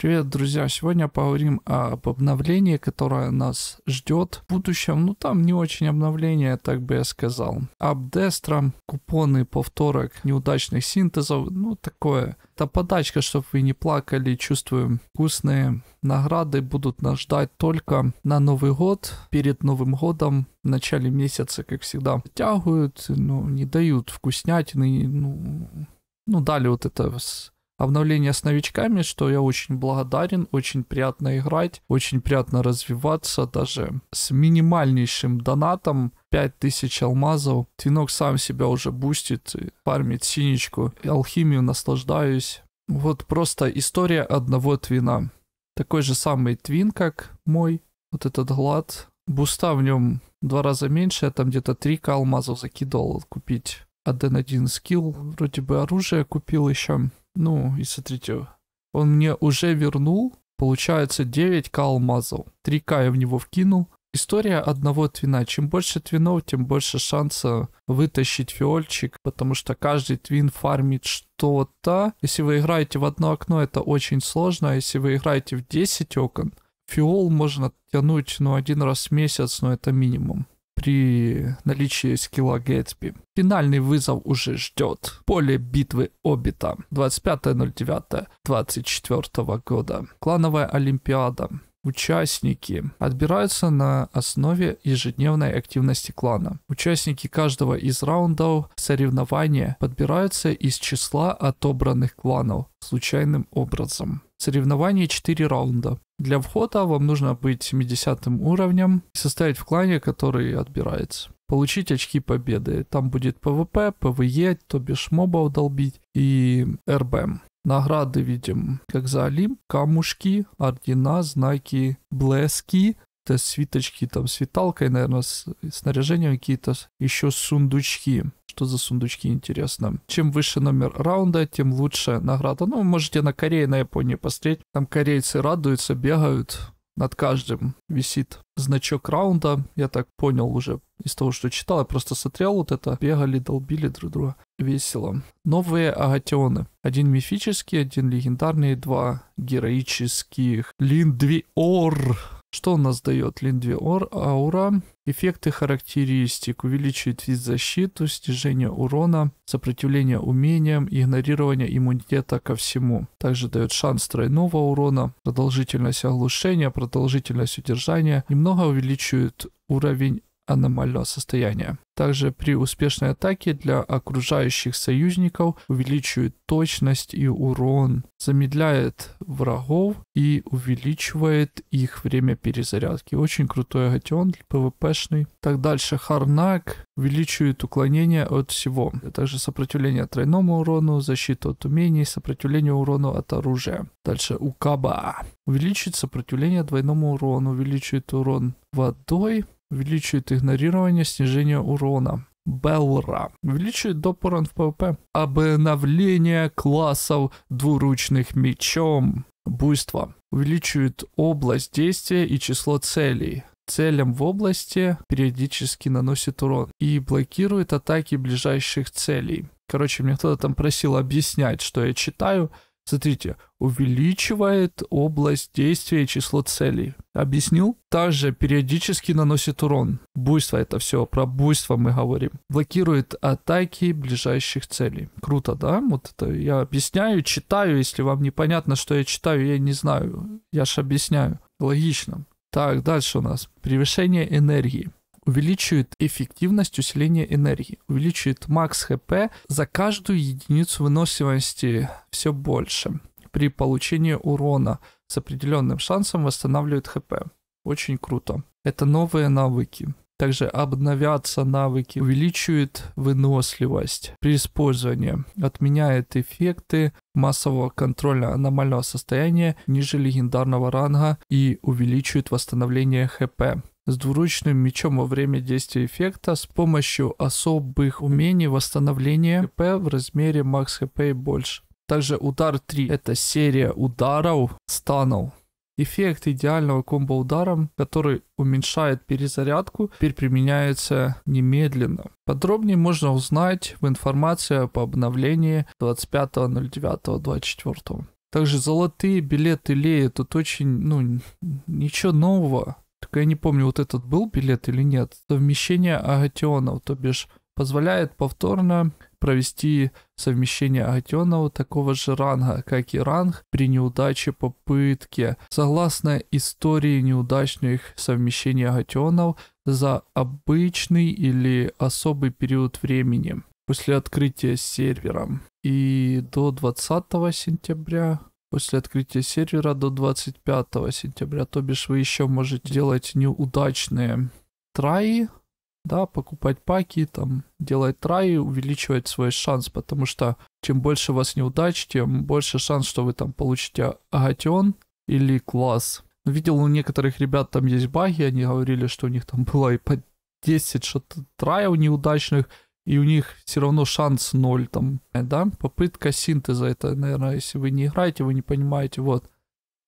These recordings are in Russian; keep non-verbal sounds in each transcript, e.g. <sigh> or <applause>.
Привет, друзья! Сегодня поговорим об обновлении, которое нас ждет в будущем. Ну, там не очень обновление, так бы я сказал. Апдестра, купоны повторок неудачных синтезов, ну, такое. Это подачка, чтобы вы не плакали, чувствуем. Вкусные награды будут нас ждать только на Новый год, перед Новым годом, в начале месяца, как всегда. Тягают, ну, не дают вкуснятины, ну... Ну, дали вот это с обновления с новичками, что я очень благодарен, очень приятно играть, очень приятно развиваться, даже с минимальнейшим донатом 5000 алмазов. Твинок сам себя уже бустит, фармит синичку, алхимию наслаждаюсь. Вот просто история одного твина. Такой же самый твин, как мой, вот этот глад. Буста в нем два раза меньше, я там где-то 3 алмазов закидывал купить. Аден один скилл, вроде бы оружие купил еще ну, и смотрите, он мне уже вернул, получается, 9к алмазов. 3к я в него вкинул. История одного твина. Чем больше твинов, тем больше шанса вытащить фиольчик, потому что каждый твин фармит что-то. Если вы играете в одно окно, это очень сложно, если вы играете в 10 окон, фиол можно тянуть, ну, один раз в месяц, но это минимум при наличии скилла Гэтсби. Финальный вызов уже ждет. Поле битвы Обита. 25.09.24 года. Клановая Олимпиада. Участники отбираются на основе ежедневной активности клана. Участники каждого из раундов соревнования подбираются из числа отобранных кланов случайным образом. Соревнование 4 раунда. Для входа вам нужно быть 70 уровнем и составить в клане, который отбирается. Получить очки победы. Там будет ПВП, ПВЕ, то бишь мобов долбить и РБМ. Награды видим, как за Олимп, камушки, ордена, знаки, блески, какие-то свиточки там с виталкой, наверное, с снаряжением, какие-то еще сундучки. Что за сундучки, интересно. Чем выше номер раунда, тем лучше награда. Ну, можете на Корее, на Японии посмотреть. Там корейцы радуются, бегают. Над каждым висит значок раунда. Я так понял уже из того, что читал. Я просто смотрел вот это. Бегали, долбили друг друга. Весело. Новые агатионы. Один мифический, один легендарный, два героических. Линдвиор. Что у нас дает Линдви Аура? Эффекты характеристик. Увеличивает физзащиту, снижение урона, сопротивление умениям, игнорирование иммунитета ко всему. Также дает шанс тройного урона, продолжительность оглушения, продолжительность удержания. Немного увеличивает уровень аномального состояния. Также при успешной атаке для окружающих союзников увеличивает точность и урон, замедляет врагов и увеличивает их время перезарядки. Очень крутой агатион, пвпшный. Так дальше Харнак увеличивает уклонение от всего. Также сопротивление тройному урону, защиту от умений, сопротивление урону от оружия. Дальше Укаба увеличивает сопротивление двойному урону, увеличивает урон водой, Увеличивает игнорирование, снижение урона. Белра. Увеличивает доп. в ПВП. Обновление классов двуручных мечом. Буйство. Увеличивает область действия и число целей. Целям в области периодически наносит урон и блокирует атаки ближайших целей. Короче, мне кто-то там просил объяснять, что я читаю. Смотрите, увеличивает область действия и число целей. Объяснил? Также периодически наносит урон. Буйство это все, про буйство мы говорим. Блокирует атаки ближайших целей. Круто, да? Вот это я объясняю, читаю, если вам непонятно, что я читаю, я не знаю. Я же объясняю. Логично. Так, дальше у нас превышение энергии увеличивает эффективность усиления энергии, увеличивает макс хп за каждую единицу выносливости все больше. При получении урона с определенным шансом восстанавливает хп. Очень круто. Это новые навыки. Также обновятся навыки, увеличивает выносливость при использовании, отменяет эффекты массового контроля аномального состояния ниже легендарного ранга и увеличивает восстановление хп с двуручным мечом во время действия эффекта с помощью особых умений восстановления ХП в размере макс ХП и больше. Также удар 3 – это серия ударов станов. Эффект идеального комбо ударом, который уменьшает перезарядку, теперь применяется немедленно. Подробнее можно узнать в информации по обновлении 25.09.24. Также золотые билеты Леи, тут очень, ну, ничего нового только я не помню, вот этот был билет или нет, совмещение агатионов, то бишь позволяет повторно провести совмещение агатионов такого же ранга, как и ранг при неудаче попытки. Согласно истории неудачных совмещений агатионов за обычный или особый период времени после открытия сервера и до 20 сентября после открытия сервера до 25 сентября. То бишь вы еще можете делать неудачные траи, да, покупать паки, там, делать траи, увеличивать свой шанс, потому что чем больше у вас неудач, тем больше шанс, что вы там получите агатион или класс. Видел у некоторых ребят там есть баги, они говорили, что у них там было и по 10 что-то траев неудачных, и у них все равно шанс ноль там, да, попытка синтеза, это, наверное, если вы не играете, вы не понимаете, вот,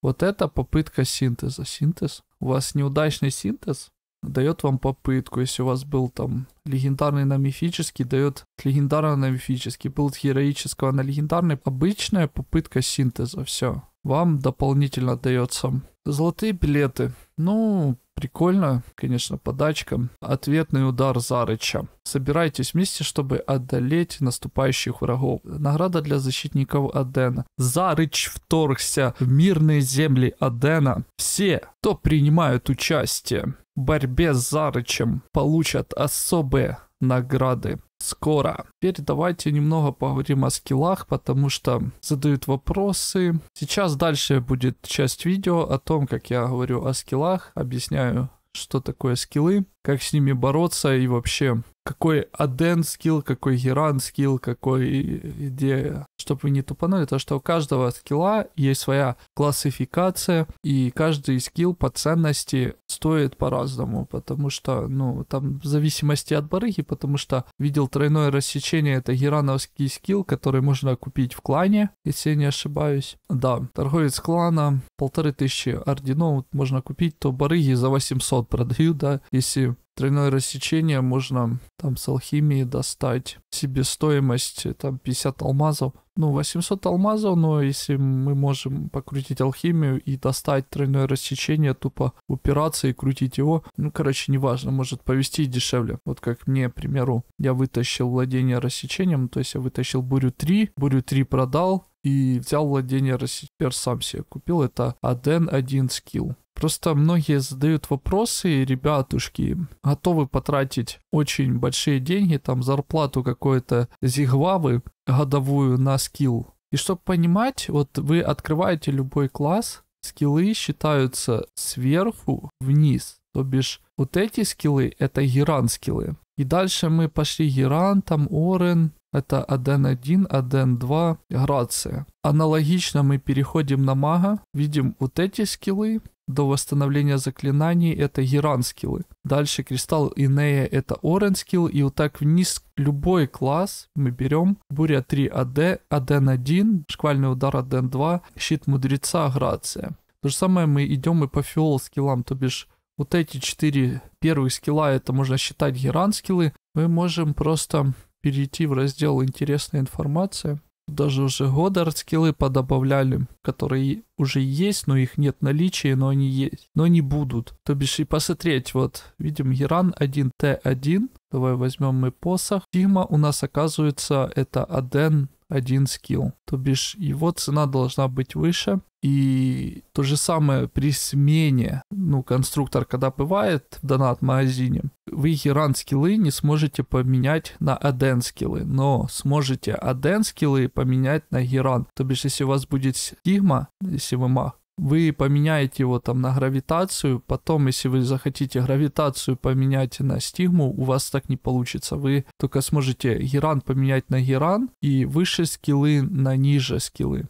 вот это попытка синтеза, синтез, у вас неудачный синтез, дает вам попытку, если у вас был там легендарный на мифический, дает легендарный на мифический, был героического на легендарный, обычная попытка синтеза, все. Вам дополнительно дается золотые билеты. Ну, Прикольно, конечно, подачка. Ответный удар Зарыча. Собирайтесь вместе, чтобы одолеть наступающих врагов. Награда для защитников Адена. Зарыч вторгся в мирные земли Адена. Все, кто принимают участие в борьбе с Зарычем, получат особые награды скоро. Теперь давайте немного поговорим о скиллах, потому что задают вопросы. Сейчас дальше будет часть видео о том, как я говорю о скиллах, объясняю, что такое скиллы как с ними бороться и вообще какой аден скилл, какой геран скилл, какой идея. Чтобы вы не тупанули, то что у каждого скилла есть своя классификация, и каждый скилл по ценности стоит по-разному, потому что, ну, там в зависимости от барыги, потому что видел тройное рассечение, это герановский скилл, который можно купить в клане, если я не ошибаюсь. Да, торговец клана, полторы тысячи орденов можно купить, то барыги за 800 продают, да, если тройное рассечение можно там с алхимии достать себестоимость э, там 50 алмазов. Ну, 800 алмазов, но если мы можем покрутить алхимию и достать тройное рассечение, тупо упираться и крутить его, ну, короче, неважно, может повести дешевле. Вот как мне, к примеру, я вытащил владение рассечением, то есть я вытащил бурю 3, бурю 3 продал, и взял владение рассечением, сам себе купил, это Аден 1 скилл. Просто многие задают вопросы, и ребятушки готовы потратить очень большие деньги, там зарплату какой-то зигвавы годовую на скилл. И чтобы понимать, вот вы открываете любой класс, скиллы считаются сверху вниз. То бишь, вот эти скиллы — это геран скиллы. И дальше мы пошли геран, там орен, это 1.1, 1.2, грация. Аналогично мы переходим на мага, видим вот эти скиллы, до восстановления заклинаний это Геран скиллы. Дальше кристалл Инея это Орен скилл. И вот так вниз любой класс мы берем. Буря 3 АД, Аден 1, шквальный удар Аден 2, щит мудреца, грация. То же самое мы идем и по фиол скиллам, то бишь вот эти четыре первых скилла, это можно считать геран скиллы. Мы можем просто перейти в раздел «Интересная информация». Даже уже Годдард скиллы подобавляли, которые уже есть, но их нет наличия, но они есть. Но не будут. То бишь и посмотреть, вот, видим Геран 1Т1. Давай возьмем мы посох. Фигма у нас оказывается это Аден один скилл. То бишь его цена должна быть выше. И то же самое при смене, ну, конструктор, когда бывает в донат-магазине, вы херан скиллы не сможете поменять на аден скиллы, но сможете аден скиллы поменять на геран, То бишь, если у вас будет стигма, если вы маг, вы поменяете его там на гравитацию, потом, если вы захотите гравитацию поменять на стигму, у вас так не получится. Вы только сможете геран поменять на геран и выше скиллы на ниже скиллы.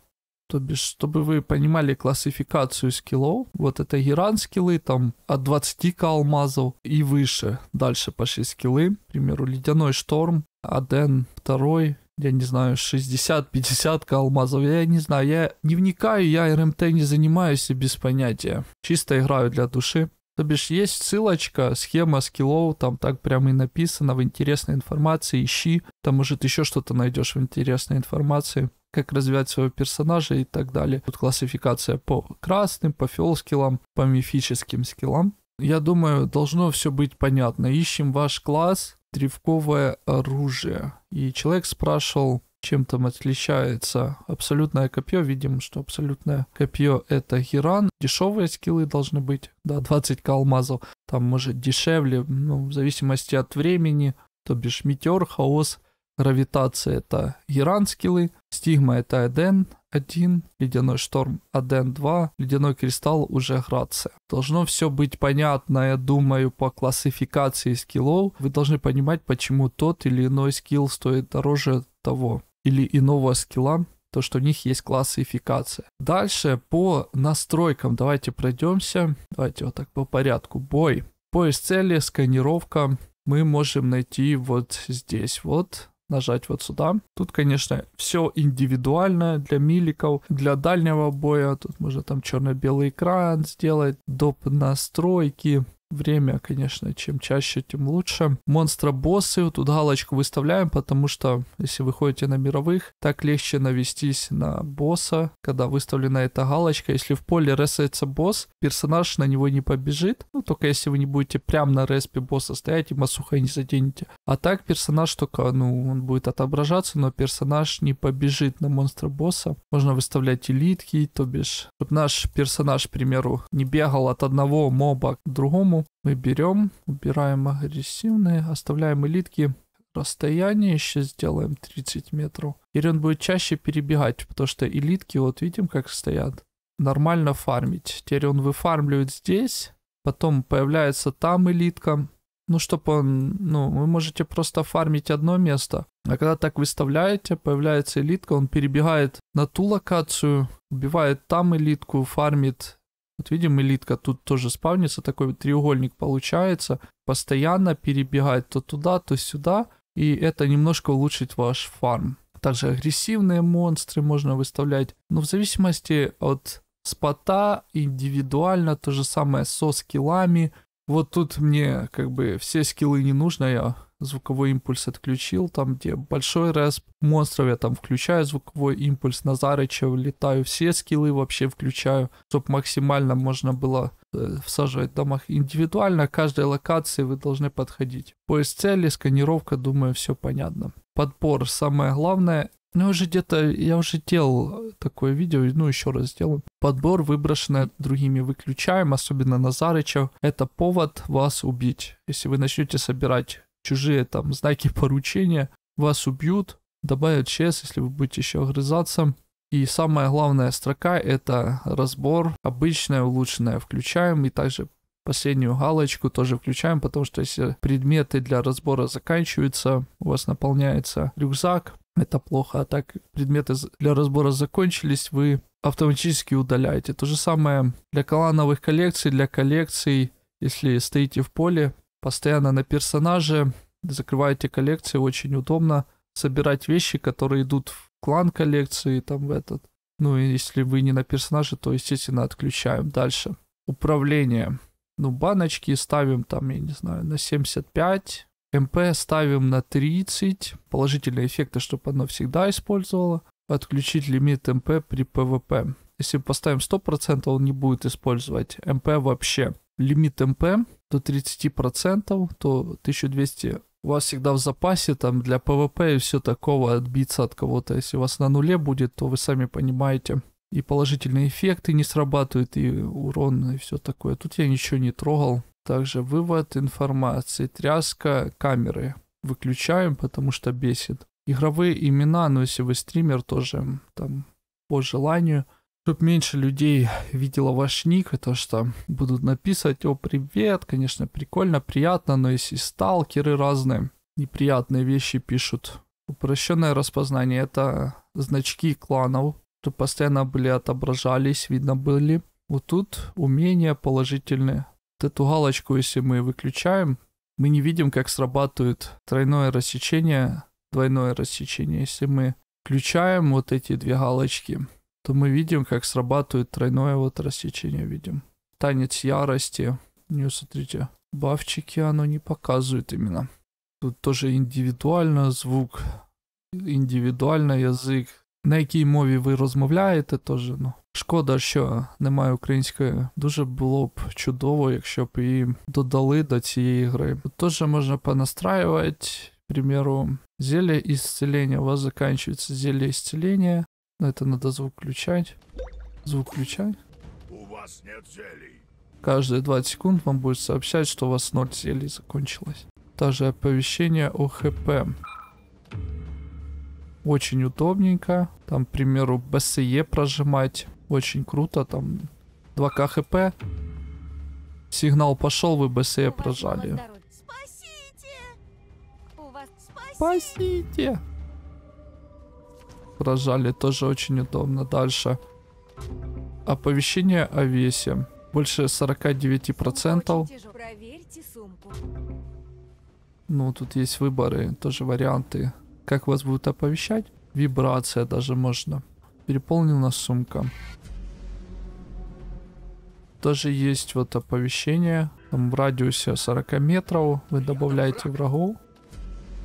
То бишь, чтобы вы понимали классификацию скиллов, вот это геран скиллы, там от 20 к алмазов и выше. Дальше пошли скиллы, к примеру, ледяной шторм, Аден второй, я не знаю, 60-50 алмазов, я не знаю, я не вникаю, я РМТ не занимаюсь и без понятия. Чисто играю для души. То бишь есть ссылочка, схема скиллов, там так прямо и написано в интересной информации, ищи, там может еще что-то найдешь в интересной информации как развивать своего персонажа и так далее. Тут классификация по красным, по фиол скиллам, по мифическим скиллам. Я думаю, должно все быть понятно. Ищем ваш класс, древковое оружие. И человек спрашивал, чем там отличается абсолютное копье. Видим, что абсолютное копье — это херан, Дешевые скиллы должны быть, да, 20 <laughs> калмазов, Там, может, дешевле, ну, в зависимости от времени, то бишь метеор, хаос — Гравитация – это геранскиллы, стигма – это Эден, 1, ледяной шторм Аден 2, ледяной кристалл уже грация. Должно все быть понятно, я думаю, по классификации скиллов. Вы должны понимать, почему тот или иной скилл стоит дороже того или иного скилла, то, что у них есть классификация. Дальше по настройкам давайте пройдемся. Давайте вот так по порядку. Бой. Поиск цели, сканировка. Мы можем найти вот здесь вот нажать вот сюда. Тут, конечно, все индивидуально для миликов, для дальнего боя. Тут можно там черно-белый экран сделать, доп. настройки, время, конечно, чем чаще, тем лучше. Монстра-боссы, тут галочку выставляем, потому что если вы ходите на мировых, так легче навестись на босса, когда выставлена эта галочка. Если в поле ресается босс, персонаж на него не побежит, ну только если вы не будете прям на респе босса стоять и масуха не заденете. А так персонаж только, ну, он будет отображаться, но персонаж не побежит на монстра-босса. Можно выставлять элитки, то бишь, вот наш персонаж, к примеру, не бегал от одного моба к другому, мы берем, убираем агрессивные, оставляем элитки расстояние еще сделаем 30 метров. Теперь он будет чаще перебегать, потому что элитки, вот видим, как стоят. Нормально фармить. Теперь он выфармливает здесь, потом появляется там элитка. Ну, чтобы он, ну, вы можете просто фармить одно место. А когда так выставляете, появляется элитка, он перебегает на ту локацию, убивает там элитку, фармит вот видим, элитка тут тоже спавнится, такой треугольник получается. Постоянно перебегает то туда, то сюда, и это немножко улучшит ваш фарм. Также агрессивные монстры можно выставлять. Но в зависимости от спота, индивидуально, то же самое со скиллами. Вот тут мне как бы все скиллы не нужно, я звуковой импульс отключил, там где большой респ, монстров я там включаю звуковой импульс, Назарыча летаю, все скиллы вообще включаю, чтобы максимально можно было э, всаживать домах индивидуально, к каждой локации вы должны подходить. Поиск цели, сканировка, думаю, все понятно. Подбор самое главное, ну, уже где-то, я уже делал такое видео, ну, еще раз сделаю. Подбор выброшенное другими выключаем, особенно Назарыча. Это повод вас убить. Если вы начнете собирать чужие там знаки поручения, вас убьют, добавят ЧС, если вы будете еще огрызаться. И самая главная строка это разбор, обычная, улучшенная включаем и также последнюю галочку тоже включаем, потому что если предметы для разбора заканчиваются, у вас наполняется рюкзак, это плохо, а так предметы для разбора закончились, вы автоматически удаляете. То же самое для колановых коллекций, для коллекций, если стоите в поле, постоянно на персонаже, закрываете коллекции, очень удобно собирать вещи, которые идут в клан коллекции, там в этот. Ну и если вы не на персонаже, то, естественно, отключаем. Дальше. Управление. Ну, баночки ставим там, я не знаю, на 75. МП ставим на 30. Положительные эффекты, чтобы оно всегда использовало. Отключить лимит МП при ПВП. Если поставим 100%, он не будет использовать МП вообще лимит МП до 30%, то 1200 у вас всегда в запасе там для ПВП и все такого отбиться от кого-то. Если у вас на нуле будет, то вы сами понимаете. И положительные эффекты не срабатывают, и урон, и все такое. Тут я ничего не трогал. Также вывод информации, тряска камеры. Выключаем, потому что бесит. Игровые имена, но ну, если вы стример, тоже там по желанию – чтобы меньше людей видела ваш ник, и то, что будут написывать, о, привет, конечно, прикольно, приятно, но если сталкеры разные, неприятные вещи пишут. Упрощенное распознание — это значки кланов, то постоянно были отображались, видно были. Вот тут умения положительные. Вот эту галочку, если мы выключаем, мы не видим, как срабатывает тройное рассечение, двойное рассечение. Если мы включаем вот эти две галочки, то мы видим, как срабатывает тройное вот рассечение, видим. Танец ярости. У нее, смотрите, бавчики оно не показывает именно. Тут тоже индивидуально звук, індивідуально язык На якій мові ви розмовляєте, теж ну шкода, що немає української. Дуже було б чудово, якщо б її додали до цієї гри. Тут теж можна понастраювати, к примеру, зілля исцеления. У вас заканчивается зілля исцеления. Но ну, это надо звук включать. Звук включай. У вас нет зелий. Каждые 20 секунд вам будет сообщать, что у вас 0 зелий закончилось. Также оповещение о ХП. Очень удобненько. Там, к примеру, БСЕ прожимать. Очень круто. Там 2К хп. Сигнал пошел, вы БСЕ прожали. Спасите! Спасите! поражали, тоже очень удобно. Дальше. Оповещение о весе. Больше 49%. Ну, тут есть выборы, тоже варианты. Как вас будут оповещать? Вибрация даже можно. Переполнена сумка. Тоже есть вот оповещение. Там в радиусе 40 метров вы добавляете врагов.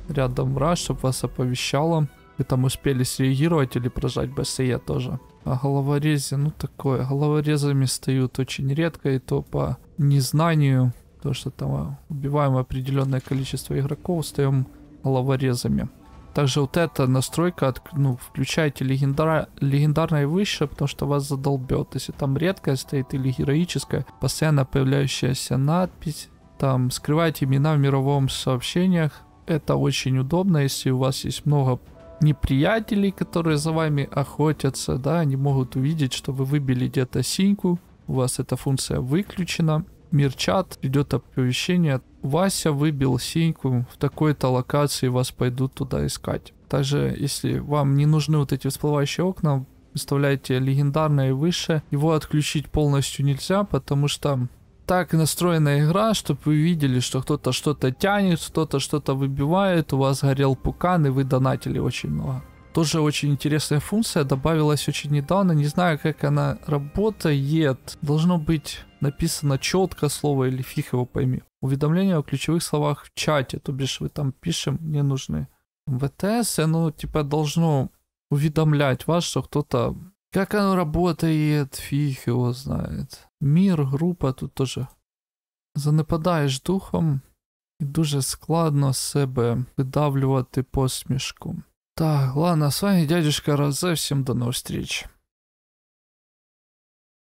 Рядом враг, чтобы вас оповещало. И там успели среагировать или прожать БСЕ тоже. А головорезы, ну такое, головорезами стают очень редко, и то по незнанию, то что там а, убиваем определенное количество игроков, стаем головорезами. Также вот эта настройка, ну, включайте легендар... легендарное выше, потому что вас задолбет. Если там редкая стоит или героическая, постоянно появляющаяся надпись, там скрывайте имена в мировом сообщениях. Это очень удобно, если у вас есть много неприятелей, которые за вами охотятся, да, они могут увидеть, что вы выбили где-то синьку, у вас эта функция выключена, мирчат, чат, идет оповещение, Вася выбил синьку в такой-то локации, вас пойдут туда искать. Также, если вам не нужны вот эти всплывающие окна, выставляйте легендарное и выше, его отключить полностью нельзя, потому что так настроена игра, чтобы вы видели, что кто-то что-то тянет, кто-то что-то выбивает, у вас горел пукан и вы донатили очень много. Тоже очень интересная функция, добавилась очень недавно, не знаю, как она работает. Должно быть написано четко слово или фиг его пойми. Уведомления о ключевых словах в чате, то бишь вы там пишем, не нужны. ВТС, оно типа должно уведомлять вас, что кто-то... Как оно работает, фиг его знает. мір, група тут теж занепадаєш духом, і дуже складно себе видавлювати посмішку. Так, ладно, с вами дядюшка Розе, всім до нових зустріч.